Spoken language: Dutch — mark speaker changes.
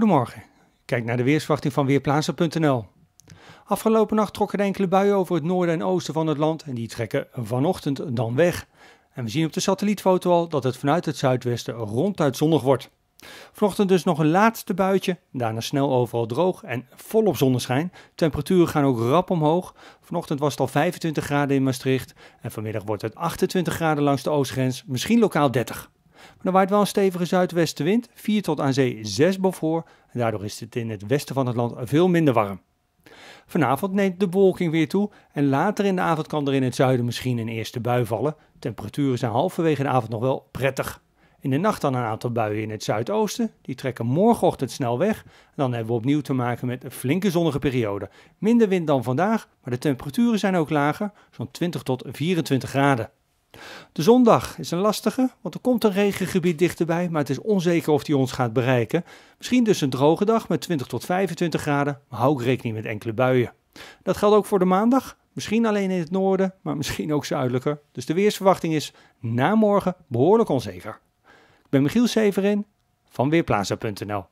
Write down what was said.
Speaker 1: Goedemorgen. Kijk naar de weersverwachting van Weerplaatsen.nl. Afgelopen nacht trokken enkele buien over het noorden en oosten van het land en die trekken vanochtend dan weg. En we zien op de satellietfoto al dat het vanuit het zuidwesten ronduit zonnig wordt. Vanochtend dus nog een laatste buitje, daarna snel overal droog en volop zonneschijn. Temperaturen gaan ook rap omhoog. Vanochtend was het al 25 graden in Maastricht en vanmiddag wordt het 28 graden langs de oostgrens, misschien lokaal 30. Maar er waait wel een stevige zuidwestenwind, 4 tot aan zee 6 bovenhoor, En daardoor is het in het westen van het land veel minder warm. Vanavond neemt de bewolking weer toe en later in de avond kan er in het zuiden misschien een eerste bui vallen. Temperaturen zijn halverwege de avond nog wel prettig. In de nacht dan een aantal buien in het zuidoosten. Die trekken morgenochtend snel weg. En dan hebben we opnieuw te maken met een flinke zonnige periode. Minder wind dan vandaag, maar de temperaturen zijn ook lager, zo'n 20 tot 24 graden. De zondag is een lastige, want er komt een regengebied dichterbij, maar het is onzeker of die ons gaat bereiken. Misschien dus een droge dag met 20 tot 25 graden, maar hou ook rekening met enkele buien. Dat geldt ook voor de maandag. Misschien alleen in het noorden, maar misschien ook zuidelijker. Dus de weersverwachting is na morgen behoorlijk onzeker. Ik ben Michiel Severin van Weerplaza.nl